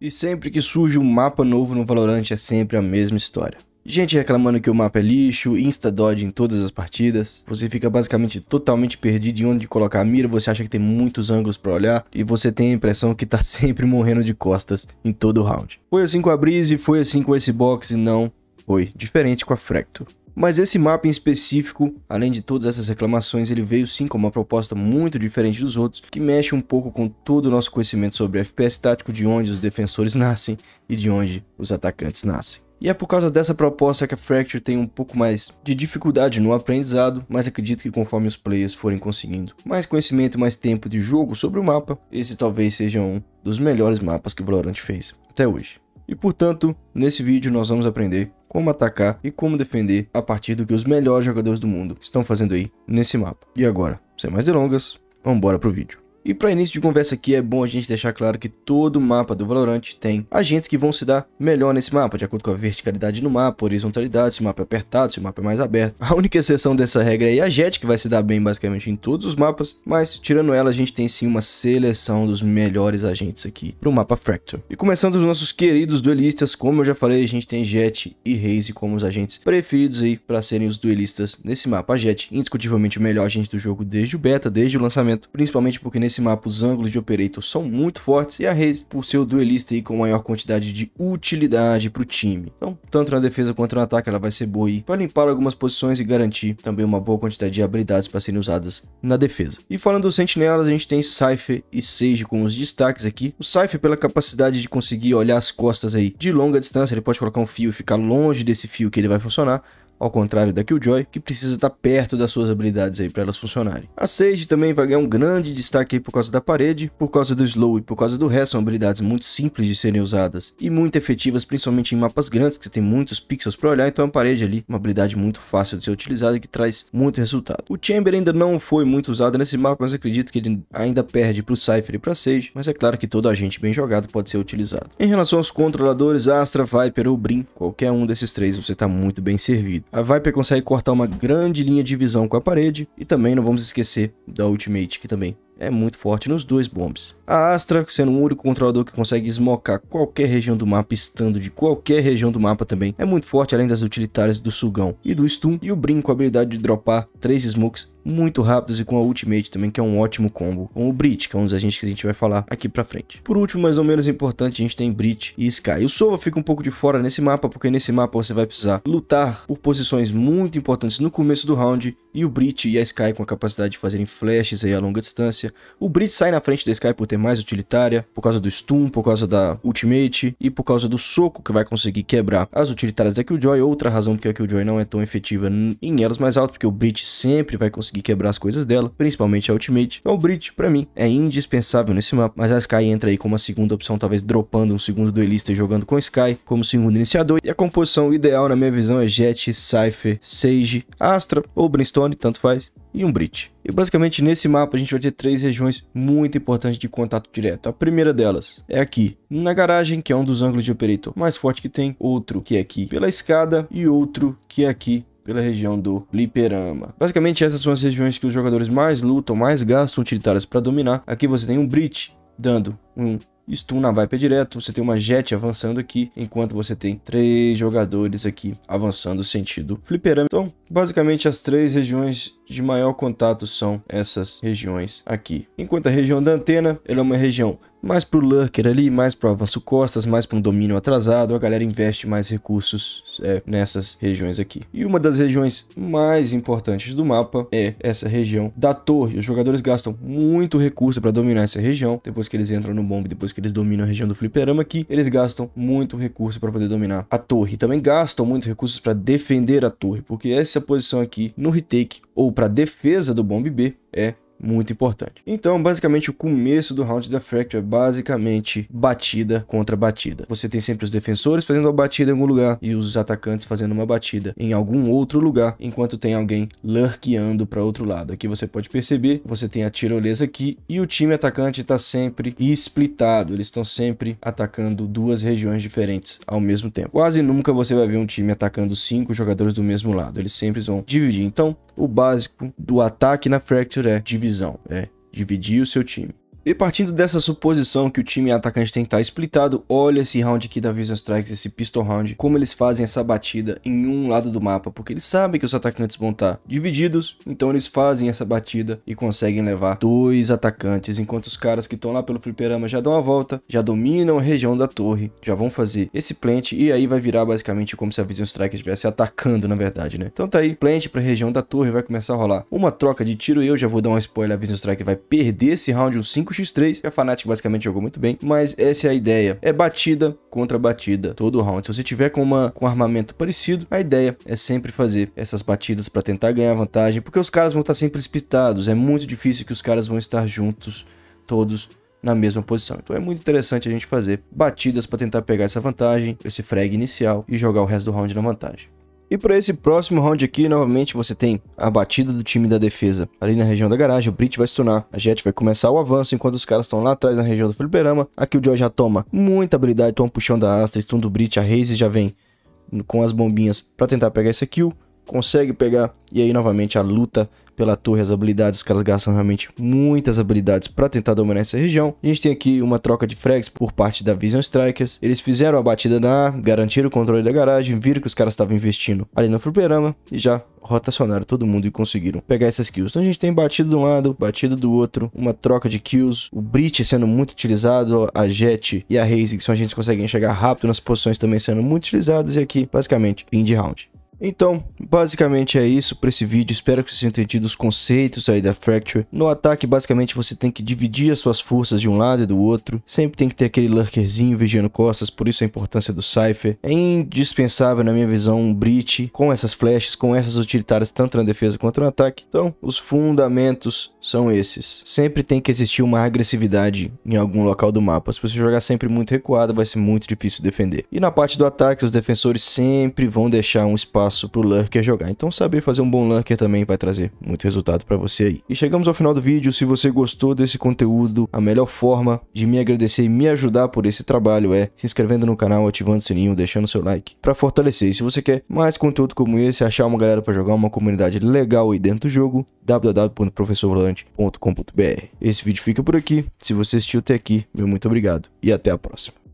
E sempre que surge um mapa novo no Valorant é sempre a mesma história. Gente reclamando que o mapa é lixo, insta-dodge em todas as partidas, você fica basicamente totalmente perdido em onde colocar a mira, você acha que tem muitos ângulos para olhar e você tem a impressão que tá sempre morrendo de costas em todo round. Foi assim com a Breeze, foi assim com esse box e não foi diferente com a Fracto. Mas esse mapa em específico, além de todas essas reclamações, ele veio sim com uma proposta muito diferente dos outros, que mexe um pouco com todo o nosso conhecimento sobre FPS tático, de onde os defensores nascem e de onde os atacantes nascem. E é por causa dessa proposta que a Fracture tem um pouco mais de dificuldade no aprendizado, mas acredito que conforme os players forem conseguindo mais conhecimento e mais tempo de jogo sobre o mapa, esse talvez seja um dos melhores mapas que o Valorant fez até hoje. E portanto, nesse vídeo nós vamos aprender como atacar e como defender a partir do que os melhores jogadores do mundo estão fazendo aí nesse mapa. E agora, sem mais delongas, vamos embora pro vídeo. E para início de conversa aqui é bom a gente deixar claro que todo mapa do Valorant tem agentes que vão se dar melhor nesse mapa, de acordo com a verticalidade no mapa, horizontalidade, se o mapa é apertado, se o mapa é mais aberto. A única exceção dessa regra é a Jet, que vai se dar bem basicamente em todos os mapas, mas tirando ela a gente tem sim uma seleção dos melhores agentes aqui para o mapa Fracture. E começando os nossos queridos duelistas, como eu já falei, a gente tem Jet e Raze como os agentes preferidos aí para serem os duelistas nesse mapa. A Jet, indiscutivelmente o melhor agente do jogo desde o beta, desde o lançamento, principalmente porque nesse nesse mapa os ângulos de Operator são muito fortes e a Reis, por ser o duelista aí com maior quantidade de utilidade para o time. Então, tanto na defesa quanto no ataque, ela vai ser boa aí para limpar algumas posições e garantir também uma boa quantidade de habilidades para serem usadas na defesa. E falando dos sentinelas, a gente tem Cypher e Sage com os destaques aqui. O Cypher pela capacidade de conseguir olhar as costas aí de longa distância, ele pode colocar um fio e ficar longe desse fio que ele vai funcionar ao contrário da Killjoy, que precisa estar perto das suas habilidades aí para elas funcionarem. A Sage também vai ganhar um grande destaque aí por causa da parede, por causa do slow e por causa do resto, são habilidades muito simples de serem usadas e muito efetivas, principalmente em mapas grandes, que você tem muitos pixels para olhar, então a parede ali, uma habilidade muito fácil de ser utilizada e que traz muito resultado. O Chamber ainda não foi muito usado nesse mapa, mas acredito que ele ainda perde para o Cypher e para Sage, mas é claro que todo agente bem jogado pode ser utilizado. Em relação aos controladores, Astra, Viper ou Brim, qualquer um desses três você está muito bem servido. A Viper consegue cortar uma grande linha de visão com a parede, e também não vamos esquecer da Ultimate, que também é muito forte nos dois bombs. A Astra, sendo um único controlador que consegue esmocar qualquer região do mapa, estando de qualquer região do mapa também, é muito forte além das utilitárias do sugão e do stun, e o com a habilidade de dropar três smokes muito rápidos e com a Ultimate também, que é um ótimo combo. Com o Brit, que é um dos agentes que a gente vai falar aqui pra frente. Por último, mas não menos importante, a gente tem Brit e Sky. O Sova fica um pouco de fora nesse mapa, porque nesse mapa você vai precisar lutar por posições muito importantes no começo do round, e o Brit e a Sky com a capacidade de fazerem flashes aí a longa distância. O Brit sai na frente da Sky por ter mais utilitária, por causa do stun, por causa da ultimate e por causa do soco que vai conseguir quebrar as utilitárias da Killjoy. Outra razão porque a Killjoy não é tão efetiva em elos mais altos, porque o Brit sempre vai conseguir conseguir quebrar as coisas dela, principalmente a Ultimate. Então o Bridge, para mim, é indispensável nesse mapa, mas a Sky entra aí como a segunda opção, talvez dropando um segundo duelista e jogando com a Sky como segundo iniciador. E a composição ideal, na minha visão, é Jet, Cypher, Sage, Astra ou Brimstone, tanto faz, e um Bridge. E basicamente nesse mapa a gente vai ter três regiões muito importantes de contato direto. A primeira delas é aqui, na garagem, que é um dos ângulos de operator mais forte que tem, outro que é aqui pela escada e outro que é aqui pela região do Liperama. Basicamente, essas são as regiões que os jogadores mais lutam, mais gastam utilitárias para dominar. Aqui você tem um Brit dando um stun na Viper direto, você tem uma Jet avançando aqui, enquanto você tem três jogadores aqui avançando sentido fliperama. Então, basicamente as três regiões de maior contato são essas regiões aqui. Enquanto a região da antena, ela é uma região mais pro lurker ali, mais pro avanço costas, mais para um domínio atrasado, a galera investe mais recursos é, nessas regiões aqui. E uma das regiões mais importantes do mapa é essa região da torre. Os jogadores gastam muito recurso para dominar essa região, depois que eles entram no bombe, depois que eles dominam a região do fliperama aqui, eles gastam muito recurso para poder dominar a torre. Também gastam muito recursos para defender a torre, porque essa posição aqui no retake ou para defesa do bombe B é muito importante. Então, basicamente, o começo do round da Fracture é basicamente batida contra batida. Você tem sempre os defensores fazendo uma batida em algum lugar e os atacantes fazendo uma batida em algum outro lugar, enquanto tem alguém lurkeando para outro lado. Aqui você pode perceber, você tem a tirolesa aqui e o time atacante está sempre splitado. Eles estão sempre atacando duas regiões diferentes ao mesmo tempo. Quase nunca você vai ver um time atacando cinco jogadores do mesmo lado. Eles sempre vão dividir. Então, o básico do ataque na Fracture é dividir divisão, é dividir o seu time. E partindo dessa suposição que o time atacante tem que tá estar splitado, olha esse round aqui da Vision Strikes, esse pistol round, como eles fazem essa batida em um lado do mapa, porque eles sabem que os atacantes vão estar tá divididos, então eles fazem essa batida e conseguem levar dois atacantes, enquanto os caras que estão lá pelo fliperama já dão a volta, já dominam a região da torre, já vão fazer esse plant e aí vai virar basicamente como se a Vision Strike estivesse atacando, na verdade, né? Então tá aí, plant pra região da torre, vai começar a rolar uma troca de tiro e eu já vou dar um spoiler, a Vision Strike vai perder esse round um 5 X3, que a é Fnatic basicamente jogou muito bem, mas essa é a ideia. É batida contra batida todo round. Se você tiver com, uma, com um armamento parecido, a ideia é sempre fazer essas batidas para tentar ganhar vantagem, porque os caras vão estar tá sempre espitados. É muito difícil que os caras vão estar juntos todos na mesma posição. Então é muito interessante a gente fazer batidas para tentar pegar essa vantagem, esse frag inicial e jogar o resto do round na vantagem. E para esse próximo round aqui, novamente você tem a batida do time da defesa ali na região da garagem. O Brit vai se a Jet vai começar o avanço, enquanto os caras estão lá atrás na região do fliperama. Aqui o Joy já toma muita habilidade, toma um puxão da Astra, stun do Brit, a Raze já vem com as bombinhas para tentar pegar esse kill. Consegue pegar, e aí novamente a luta pela torre as habilidades, os caras gastam realmente muitas habilidades para tentar dominar essa região. A gente tem aqui uma troca de frags por parte da Vision Strikers. Eles fizeram a batida na A, garantiram o controle da garagem, viram que os caras estavam investindo ali no fliperama e já rotacionaram todo mundo e conseguiram pegar essas kills. Então a gente tem batido de um lado, batido do outro, uma troca de kills, o Brit sendo muito utilizado, a Jet e a Raze, que são a gente conseguem chegar rápido nas posições também sendo muito utilizadas, e aqui, basicamente, fim de round. Então, basicamente é isso para esse vídeo. Espero que vocês tenham entendido os conceitos aí da Fracture. No ataque, basicamente, você tem que dividir as suas forças de um lado e do outro. Sempre tem que ter aquele lurkerzinho vigiando costas, por isso a importância do Cypher. É indispensável, na minha visão, um Breach com essas flechas, com essas utilitárias, tanto na defesa quanto no ataque. Então, os fundamentos são esses. Sempre tem que existir uma agressividade em algum local do mapa. Se você jogar sempre muito recuado, vai ser muito difícil defender. E na parte do ataque, os defensores sempre vão deixar um espaço espaço pro lurker jogar. Então saber fazer um bom lurker também vai trazer muito resultado para você aí. E chegamos ao final do vídeo. Se você gostou desse conteúdo, a melhor forma de me agradecer e me ajudar por esse trabalho é se inscrevendo no canal, ativando o sininho, deixando seu like para fortalecer. E se você quer mais conteúdo como esse, achar uma galera para jogar, uma comunidade legal aí dentro do jogo, www.professorvolante.com.br. Esse vídeo fica por aqui. Se você assistiu até aqui, meu muito obrigado e até a próxima.